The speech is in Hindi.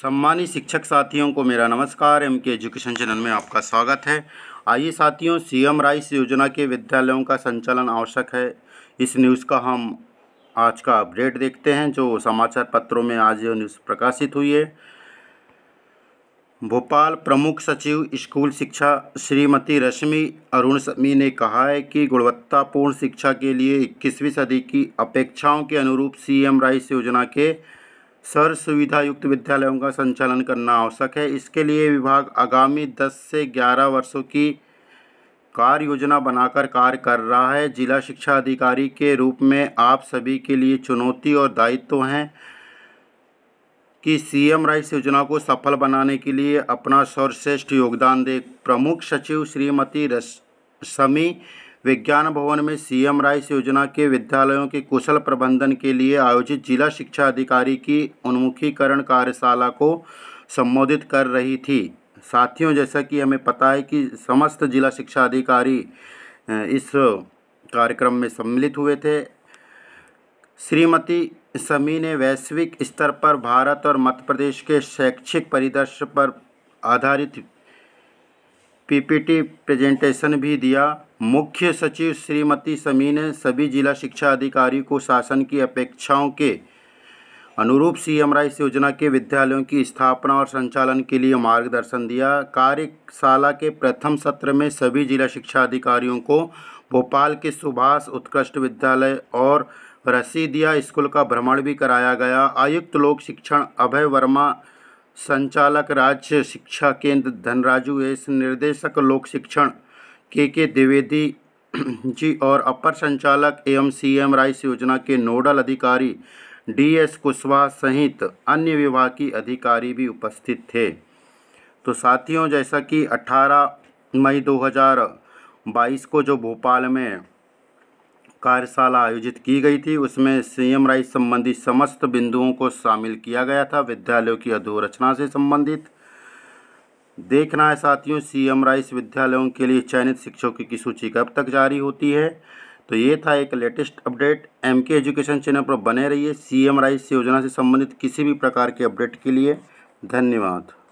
सम्मानित शिक्षक साथियों को मेरा नमस्कार एम के एजुकेशन चैनल में आपका स्वागत है आइए साथियों सीएम राइस योजना के विद्यालयों का संचालन आवश्यक है इस न्यूज़ का हम आज का अपडेट देखते हैं जो समाचार पत्रों में आज ये न्यूज़ प्रकाशित हुई है भोपाल प्रमुख सचिव स्कूल शिक्षा श्रीमती रश्मि अरुण समी ने कहा है कि गुणवत्तापूर्ण शिक्षा के लिए इक्कीसवीं सदी की अपेक्षाओं के अनुरूप सीएम राइस योजना के सर्व सुविधा युक्त विद्यालयों का संचालन करना आवश्यक है इसके लिए विभाग आगामी 10 से 11 वर्षों की कार्य योजना बनाकर कार्य कर रहा है जिला शिक्षा अधिकारी के रूप में आप सभी के लिए चुनौती और दायित्व तो हैं कि सीएम राइस योजना को सफल बनाने के लिए अपना सर्वश्रेष्ठ योगदान दें प्रमुख सचिव श्रीमती समी विज्ञान भवन में सीएम राइस योजना के विद्यालयों के कुशल प्रबंधन के लिए आयोजित जिला शिक्षा अधिकारी की उन्मुखीकरण कार्यशाला को संबोधित कर रही थी साथियों जैसा कि हमें पता है कि समस्त जिला शिक्षा अधिकारी इस कार्यक्रम में सम्मिलित हुए थे श्रीमती समी ने वैश्विक स्तर पर भारत और मध्य प्रदेश के शैक्षिक परिदृश्य पर आधारित पीपीटी प्रेजेंटेशन भी दिया मुख्य सचिव श्रीमती समी ने सभी जिला शिक्षा अधिकारी को शासन की अपेक्षाओं के अनुरूप सी एम राइस योजना के विद्यालयों की स्थापना और संचालन के लिए मार्गदर्शन दिया कार्यशाला के प्रथम सत्र में सभी जिला शिक्षा अधिकारियों को भोपाल के सुभाष उत्कृष्ट विद्यालय और रसीदिया स्कूल का भ्रमण भी कराया गया आयुक्त लोक शिक्षण अभय वर्मा संचालक राज्य शिक्षा केंद्र धनराजू एस निर्देशक लोक शिक्षण के के द्विवेदी जी और अपर संचालक एवं सी एम राइस योजना के नोडल अधिकारी डी एस कुशवाहा सहित अन्य विभाग की अधिकारी भी उपस्थित थे तो साथियों जैसा कि 18 मई 2022 को जो भोपाल में कार्यशाला आयोजित की गई थी उसमें सीएम राइट संबंधी समस्त बिंदुओं को शामिल किया गया था विद्यालयों की अधोरचना से संबंधित देखना है साथियों सीएम राइस विद्यालयों के लिए चयनित शिक्षकों की सूची कब तक जारी होती है तो ये था एक latest update M K education channel पर बने रहिए सीएम राइस योजना से संबंधित किसी भी प्रकार के अपडेट के लिए धन्यवाद